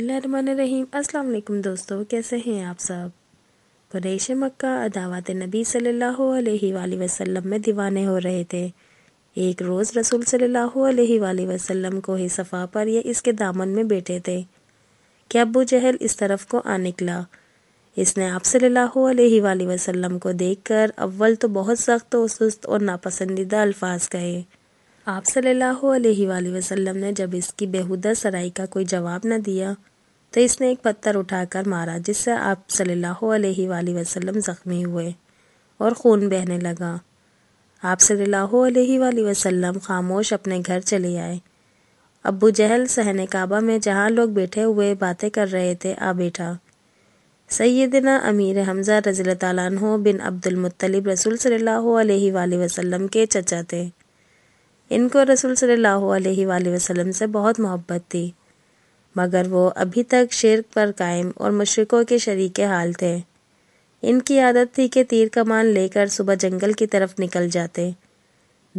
रहीम अस्सलाम वालेकुम दोस्तों कैसे हैं आप सब कुरेश मक्का अदावत नबी सल्लल्लाहु अलैहि वसल्लम में दीवाने हो रहे थे एक रोज़ रसूल सल्लल्लाहु अलैहि वसल्लम को ही सफ़ा पर या इसके दामन में बैठे थे कि अबू जहल इस तरफ को आ निकला इसने आप सल्लल्लाहु अलैहि वसल्लम को देखकर अव्वल तो बहुत सख्त और सुस्त और नापसंदीदा अल्फाज कहे आप सल्लल्लाहु अलैहि वसल्लम ने जब इसकी बेहुदा सराई का कोई जवाब न दिया तो इसने एक पत्थर उठाकर मारा जिससे आप सल्लल्लाहु अलैहि वसल्लम ज़ख्मी हुए और खून बहने लगा आप सल्लल्लाहु अलैहि वसल्लम खामोश अपने घर चले आए अबू जहल सहन काबा में जहाँ लोग बैठे हुए बातें कर रहे थे आ बैठा सैदना अमीर हमज़ा रज़ी तैन बिन अब्दुलमतलब रसूल सल्लल्लाहु अलैहि वसल्लम के चचा थे इनको रसूल सल्लल्लाहु वसलम से बहुत मोहब्बत थी मगर वो अभी तक शिरक पर कायम और मशरक़ों के शरीक हाल थे इनकी आदत थी कि तीर कमान लेकर सुबह जंगल की तरफ निकल जाते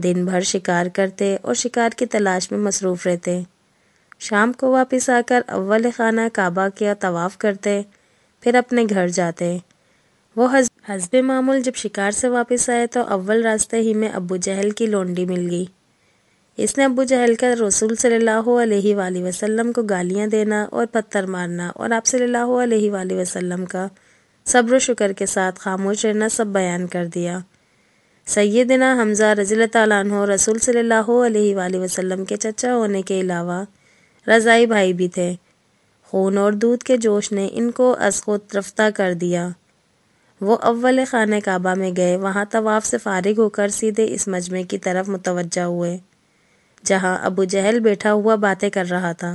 दिन भर शिकार करते और शिकार की तलाश में मसरूफ़ रहते शाम को वापस आकर अव्वल खाना काबा किया तवाफ़ करते फिर अपने घर जाते वो हजब मामूल जब शिकार से वापस आए तो अव्वल रास्ते ही में अबू जहल की लोंडी मिल गई इसने अबू जहल का रसूल सल्ला अलैहि वसल्लम को गालियां देना और पत्थर मारना और आप सल्ला वसलम वसल्लम का सब्र शुक्र के साथ खामोश रहना सब बयान कर दिया सैदिना हमज़ा रजील तु रसूल सल्ला वसल्लम के चचा होने के अलावा रज़ाई भाई भी थे खून और दूध के जोश ने इनको असको रफ्ता कर दिया वो अव्वल खान काबा में गए वहाँ तवाफ़ से फारिग होकर सीधे इस मजमे की तरफ मुतवजा हुए जहां अबू जहल बैठा हुआ बातें कर रहा था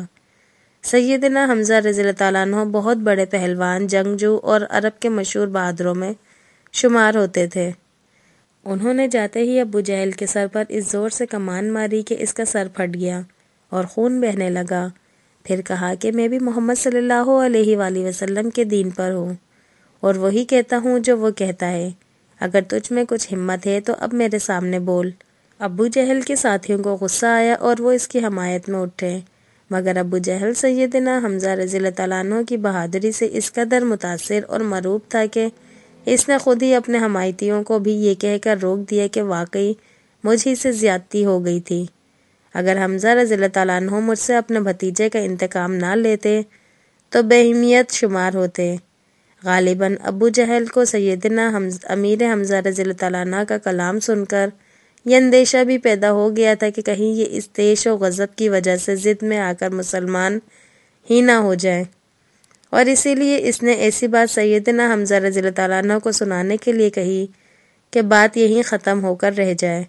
सैदना हमजा रजील तु बहुत बड़े पहलवान जंगजू और अरब के मशहूर बहादुरों में शुमार होते थे उन्होंने जाते ही अबू जहल के सर पर इस ज़ोर से कमान मारी कि इसका सर फट गया और खून बहने लगा फिर कहा कि मैं भी मोहम्मद सल्लल्लाहु अलैहि वसल्लम के दीन पर हूँ और वही कहता हूँ जो वो कहता है अगर तुझ में कुछ हिम्मत है तो अब मेरे सामने बोल अबू जहल के साथियों को गुस्सा आया और वो इसकी हमायत में उठे मगर अबू जहल सैदिना हमजा रजील तैन की बहादुरी से इस कदर मुतासर और मरूब था कि इसने खुद ही अपने हमायतियों को भी ये कहकर रोक दिया कि वाकई मुझ ही से ज्यादती हो गई थी अगर हमजा रजील तैन मुझसे अपने भतीजे का इंतकाम ना लेते तो बेहमियत शुमार होते गालिबा अबू जहल को सैदना हम अमीर हमजा रजील तैन का कलाम सुनकर यह अंदेशा भी पैदा हो गया था कि कहीं ये इस देश और गज़ब की वजह से ज़िद में आकर मुसलमान ही ना हो जाए और इसीलिए इसने ऐसी बात सैदना हमजा रजी तला को सुनाने के लिए कही कि बात यहीं ख़त्म होकर रह जाए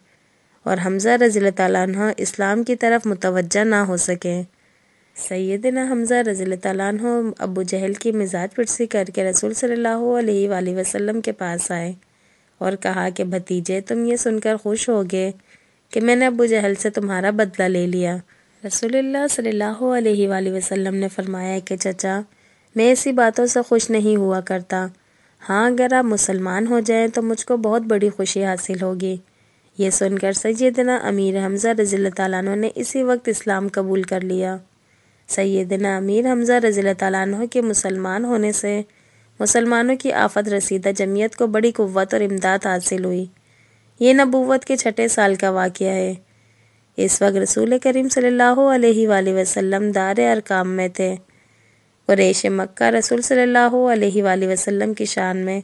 और हमजा रजी तला इस्लाम की तरफ मुतवजह ना हो सैद सैदना हमजा रजील तैन अबू जहल की मिजाज पिटसी करके रसूल सल्ला अलैहि के पास आए और कहा कि भतीजे तुम ये सुनकर खुश हो गए कि मैंने अबू जहल से तुम्हारा बदला ले लिया रसोल्ला सल्लल्लाहु वसल्लम ने फरमाया कि चचा मैं ऐसी बातों से खुश नहीं हुआ करता हाँ अगर आप मुसलमान हो जाएं तो मुझको बहुत बड़ी खुशी हासिल होगी ये सुनकर सैदना अमीर हमज़ा रजील तु ने इसी वक्त इस्लाम कबूल कर लिया सैदना अमीर हमज़ा रजील तु के मुसलमान होने से मुसलमानों की आफत रसीदा जमीयत को बड़ी कुत और इमदाद हासिल हुई ये नबूवत के छठे साल का वाक़ है इस वक्त रसूल करीम सल्लल्लाहु अलैहि दार अरकाम में थे कुरेश मक्का रसूल सल्ला अलैहि की शान में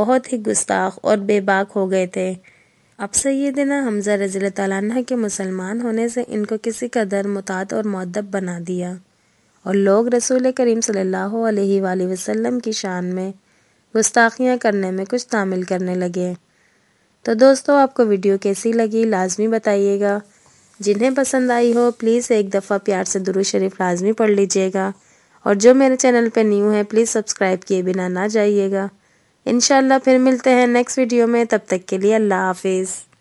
बहुत ही गुस्ताख और बेबाक हो गए थे अब से ये दिन हमजा रजील तला के मुसलमान होने से इनको किसी कदर मुताद और मदब बना दिया और लोग रसूल करीम सल्लल्लाहु अलैहि वसल्लम की शान में गुस्ताखियाँ करने में कुछ तामिल करने लगे तो दोस्तों आपको वीडियो कैसी लगी लाजमी बताइएगा जिन्हें पसंद आई हो प्लीज़ एक दफ़ा प्यार से दुरू शरीफ लाजमी पढ़ लीजिएगा और जो मेरे चैनल पर न्यू है प्लीज़ सब्सक्राइब किए बिना ना जाइएगा इन फिर मिलते हैं नेक्स्ट वीडियो में तब तक के लिए अल्लाह हाफिज़